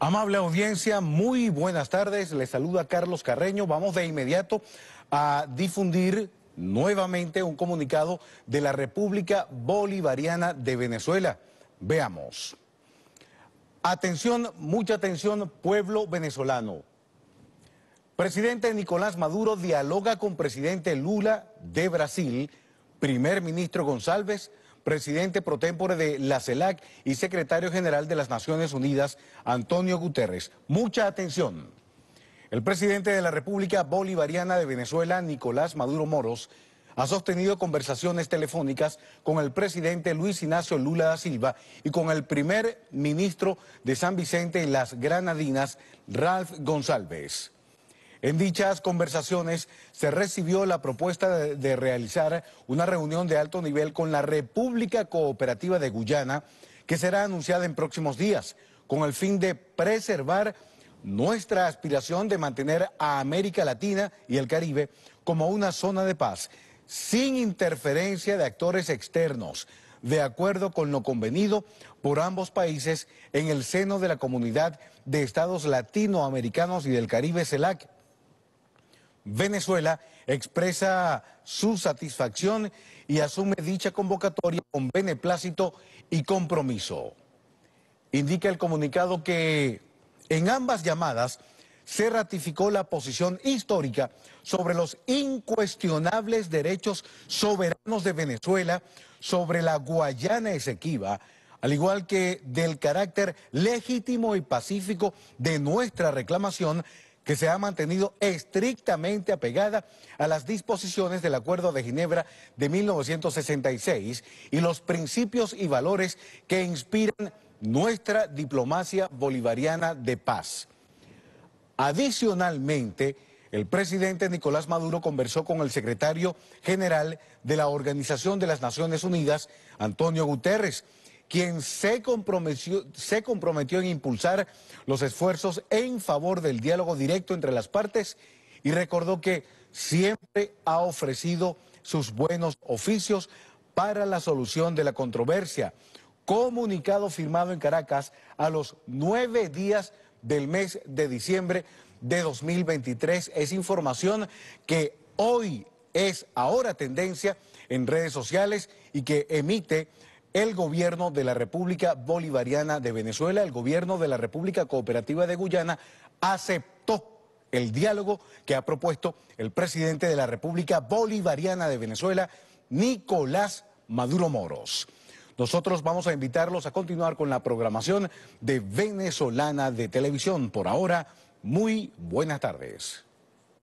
Amable audiencia, muy buenas tardes. Les saluda Carlos Carreño. Vamos de inmediato a difundir nuevamente un comunicado de la República Bolivariana de Venezuela. Veamos. Atención, mucha atención, pueblo venezolano. Presidente Nicolás Maduro dialoga con presidente Lula de Brasil, primer ministro González, presidente protémpore de la CELAC y secretario general de las Naciones Unidas, Antonio Guterres. Mucha atención. El presidente de la República Bolivariana de Venezuela, Nicolás Maduro Moros, ha sostenido conversaciones telefónicas con el presidente Luis Ignacio Lula da Silva y con el primer ministro de San Vicente y las Granadinas, Ralph González. En dichas conversaciones se recibió la propuesta de, realizar una reunión de alto nivel con la República Cooperativa de Guyana, que será anunciada en próximos días, con el fin de preservar nuestra aspiración de mantener a América Latina y el Caribe como una zona de paz, sin interferencia de actores externos, de acuerdo con lo convenido por ambos países en el seno de la Comunidad de Estados Latinoamericanos y del Caribe CELAC. Venezuela expresa su satisfacción y asume dicha convocatoria con beneplácito y compromiso. Indica el comunicado que en ambas llamadas se ratificó la posición histórica sobre los incuestionables derechos soberanos de Venezuela sobre la Guayana Esequiba, al igual que del carácter legítimo y pacífico de nuestra reclamación que se ha mantenido estrictamente apegada a las disposiciones del Acuerdo de Ginebra de 1966 y los principios y valores que inspiran nuestra diplomacia bolivariana de paz. Adicionalmente, el presidente Nicolás Maduro conversó con el secretario general de la Organización de las Naciones Unidas, Antonio Guterres, quien se comprometió, se comprometió en impulsar los esfuerzos en favor del diálogo directo entre las partes y recordó que siempre ha ofrecido sus buenos oficios para la solución de la controversia. Comunicado firmado en Caracas a los nueve días del mes de diciembre de 2023 es información que hoy es ahora tendencia en redes sociales y que emite el gobierno de la República Bolivariana de Venezuela, el gobierno de la República Cooperativa de Guyana, aceptó el diálogo que ha propuesto el presidente de la República Bolivariana de Venezuela, Nicolás Maduro Moros. Nosotros vamos a invitarlos a continuar con la programación de Venezolana de Televisión. Por ahora, muy buenas tardes.